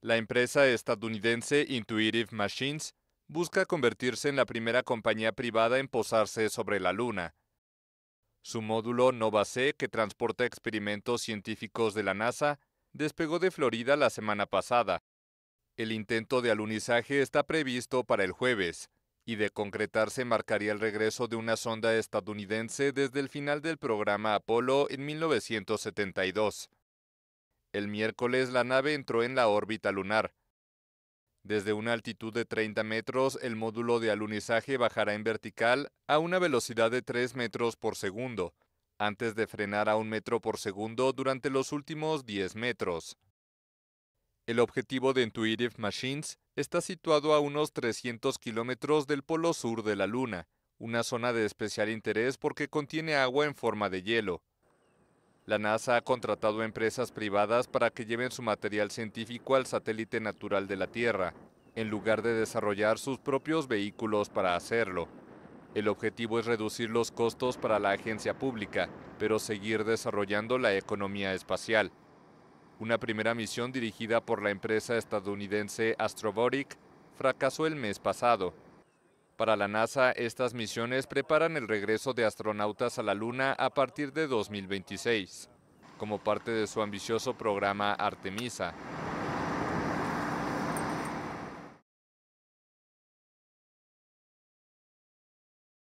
La empresa estadounidense Intuitive Machines busca convertirse en la primera compañía privada en posarse sobre la Luna. Su módulo Nova C, que transporta experimentos científicos de la NASA, despegó de Florida la semana pasada. El intento de alunizaje está previsto para el jueves, y de concretarse marcaría el regreso de una sonda estadounidense desde el final del programa Apolo en 1972. El miércoles la nave entró en la órbita lunar. Desde una altitud de 30 metros, el módulo de alunizaje bajará en vertical a una velocidad de 3 metros por segundo, antes de frenar a un metro por segundo durante los últimos 10 metros. El objetivo de Intuitive Machines está situado a unos 300 kilómetros del polo sur de la Luna, una zona de especial interés porque contiene agua en forma de hielo. La NASA ha contratado empresas privadas para que lleven su material científico al satélite natural de la Tierra, en lugar de desarrollar sus propios vehículos para hacerlo. El objetivo es reducir los costos para la agencia pública, pero seguir desarrollando la economía espacial. Una primera misión dirigida por la empresa estadounidense Astrobotic fracasó el mes pasado, para la NASA, estas misiones preparan el regreso de astronautas a la Luna a partir de 2026, como parte de su ambicioso programa Artemisa.